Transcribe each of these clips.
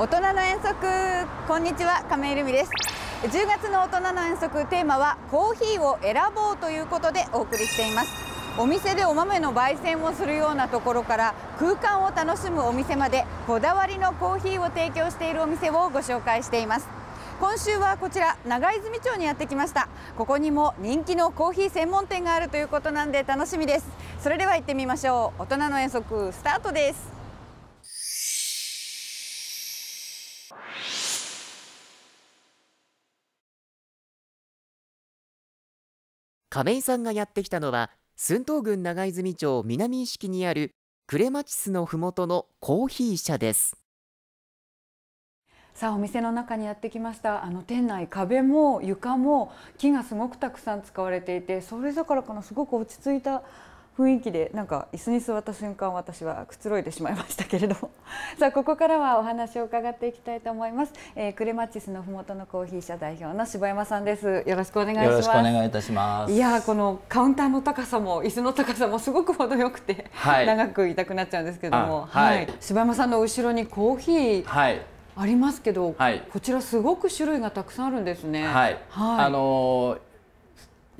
大人の遠足こんにちは亀井留美です10月の大人の遠足テーマはコーヒーを選ぼうということでお送りしていますお店でお豆の焙煎をするようなところから空間を楽しむお店までこだわりのコーヒーを提供しているお店をご紹介しています今週はこちら長泉町にやってきましたここにも人気のコーヒー専門店があるということなんで楽しみですそれでは行ってみましょう大人の遠足スタートです亀井さんがやってきたのは駿東郡長泉町南意識にあるクレマチスの麓のコーヒー社ですさあお店の中にやってきましたあの店内壁も床も木がすごくたくさん使われていてそれぞれからこのすごく落ち着いた雰囲気でなんか椅子に座った瞬間私はくつろいでしまいましたけれども さあここからはお話を伺っていきたいと思います、えー、クレマチスのふもとのコーヒー社代表の柴山さんですよろしくお願いしますよろしくお願いいたしますいやこのカウンターの高さも椅子の高さもすごく程よくて、はい、長くいたくなっちゃうんですけども、はい、はい、柴山さんの後ろにコーヒー、はいありますけど、はい、こちらすごく種類がたくさんあるんですね。はい、はい、あのー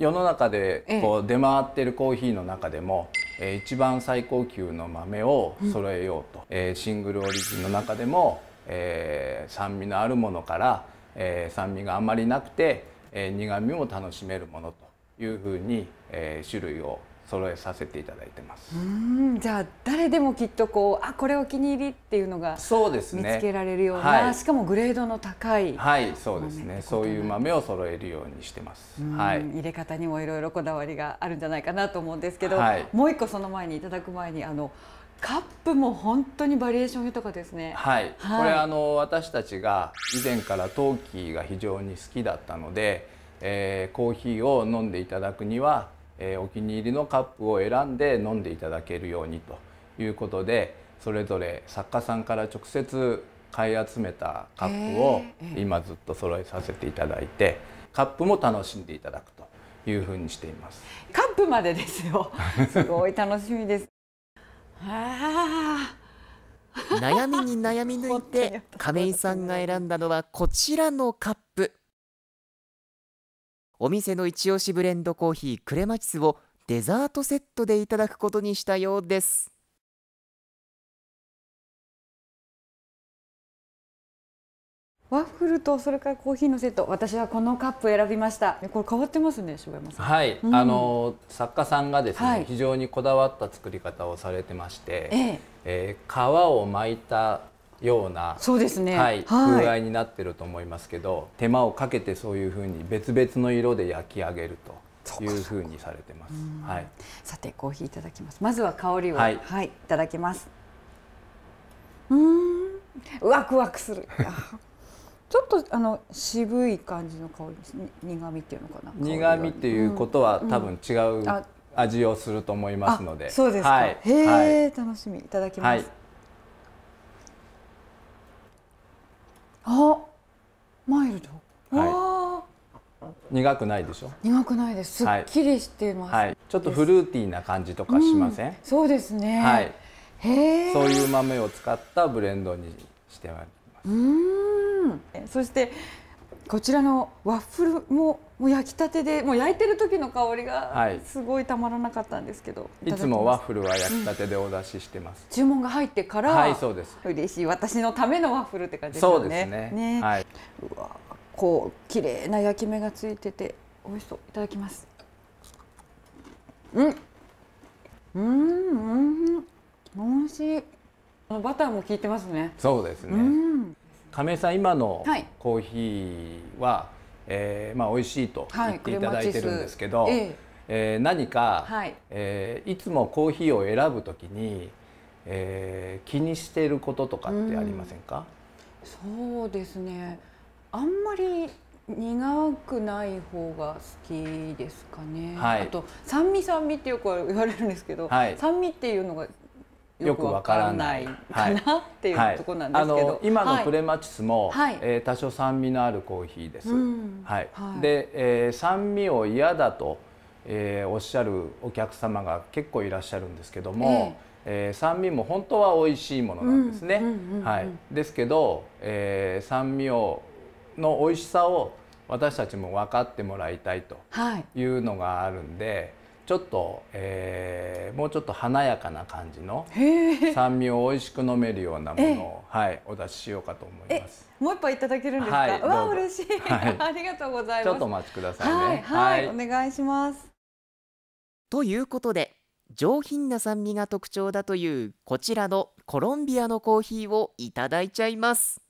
世の中でこう出回ってるコーヒーの中でも、え一番最高級の豆を揃えようと、えシングルオリジンの中でも、え酸味のあるものから、え酸味があんまりなくて、え苦みも楽しめるものというふうに、え種類を揃えさせていただいてます。うんじゃあ誰でもきっとこうあこれお気に入りっていうのがそうです、ね、見つけられるような、はい、しかもグレードの高いはいそうですねそういう豆を揃えるようにしてます。はい、入れ方にもいろいろこだわりがあるんじゃないかなと思うんですけど、はい、もう一個その前にいただく前にあのカップも本当にバリエーション豊かですね。はい、はい、これあの私たちが以前から陶器が非常に好きだったので、えー、コーヒーを飲んでいただくにはえお気に入りのカップを選んで飲んでいただけるようにということでそれぞれ作家さんから直接買い集めたカップを今ずっと揃えさせていただいてカップも楽しんでいただくというふうにしていますカップまでですよ すごい楽しみです悩みに悩み抜いて亀井さんが選んだのはこちらのカップお店の一押しブレンドコーヒークレマチスをデザートセットでいただくことにしたようですワッフルとそれからコーヒーのセット私はこのカップ選びましたこれ変わってますね柴山さんはい、うん、あの作家さんがですね、はい、非常にこだわった作り方をされてまして、えええー、皮を巻いたような、そうですね、はい、風合いになってると思いますけど、手間をかけてそういうふうに別々の色で焼き上げるというふうにされてます。はい。さてコーヒーいただきます。まずは香りを、はい、はい、いただきます。うん、ワクワクする。ちょっとあの渋い感じの香りですね。苦味っていうのかな。苦味っていうことは、うん、多分違う味をすると思いますので。そうですか。はい、へえ、はい、楽しみいただきます。はい苦くないでしょ苦くないですすっきりしてます、はい、ちょっとフルーティーな感じとかしません、うん、そうですね、はい、へそういう豆を使ったブレンドにしてまいりますうんそしてこちらのワッフルももう焼きたてでもう焼いてる時の香りがすごいたまらなかったんですけど、はい、いつもワッフルは焼きたてでお出ししてます、うん、注文が入ってからはいそうです嬉しい私のためのワッフルって感じですねそうですねね、はい、うわこう綺麗な焼き目がついてて美味しそういただきますうんうんうん美味しいバターも効いてますねそうですね、うん、亀井さん今のコーヒーは、はい、えー、まあ、美味しいと言っていただいてるんですけど、はい、ええー、何か、はい、えー、いつもコーヒーを選ぶときに、えー、気にしていることとかってありませんか、うんそうですねあんまり苦くない方が好きですかね、はい、あと酸味酸味ってよく言われるんですけど、はい、酸味っていうのがよくわからないかなっていうとこなんですけど、はいはの今のプレマチスも、はい、えー、多少酸味のあるコーヒーです、うん、はいで、えー、酸味を嫌だと、えー、おっしゃるお客様が結構いらっしゃるんですけども、えー、えー、酸味も本当は美味しいものなんですね、はいですけど、えー、酸味をの美味しさを私たちも分かってもらいたいというのがあるんで、ちょっと、えー、もうちょっと華やかな感じの酸味を美味しく飲めるようなものを、はい、お出ししようかと思います。もう一杯いただけるんですか。はい、わ嬉しい、はい、ありがとうございます。ちょっとお待ちくださいね。はい、はい、お願いします。ということで上品な酸味が特徴だというこちらのコロンビアのコーヒーをいただいちゃいます。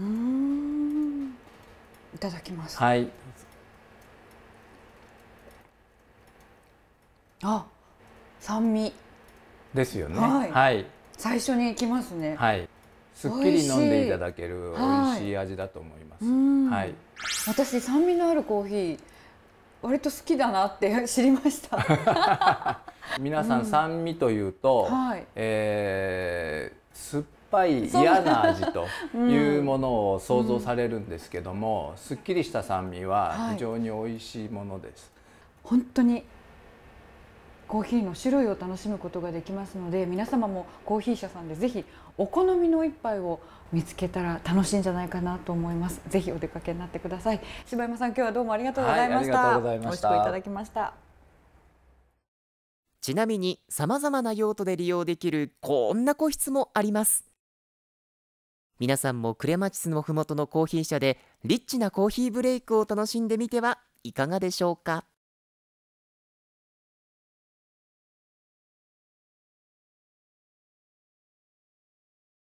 うんいただきますはいあ酸味ですよね、はい、はい、最初にいきますねはいすっきり飲んでいただける美味しい味だと思います、はい、はい、私酸味のあるコーヒー割と好きだなって 知りました皆さん、うん、酸味というと、はい、えー、酸っぱい嫌な味というものを想像されるんですけども、うん、すっきりした酸味は非常に美味しいものです、はい、本当にコーヒーの種類を楽しむことができますので皆様もコーヒー社さんでぜひお好みの一杯を見つけたら楽しいんじゃないかなと思いますぜひお出かけになってください柴山さん今日はどうもありがとうございました、はい、ありがとうございましたしくいただきましたちなみに様々な用途で利用できるこんな個室もあります皆さんもクレマチスのふもとのコーヒー社でリッチなコーヒーブレイクを楽しんでみてはいかがでしょうか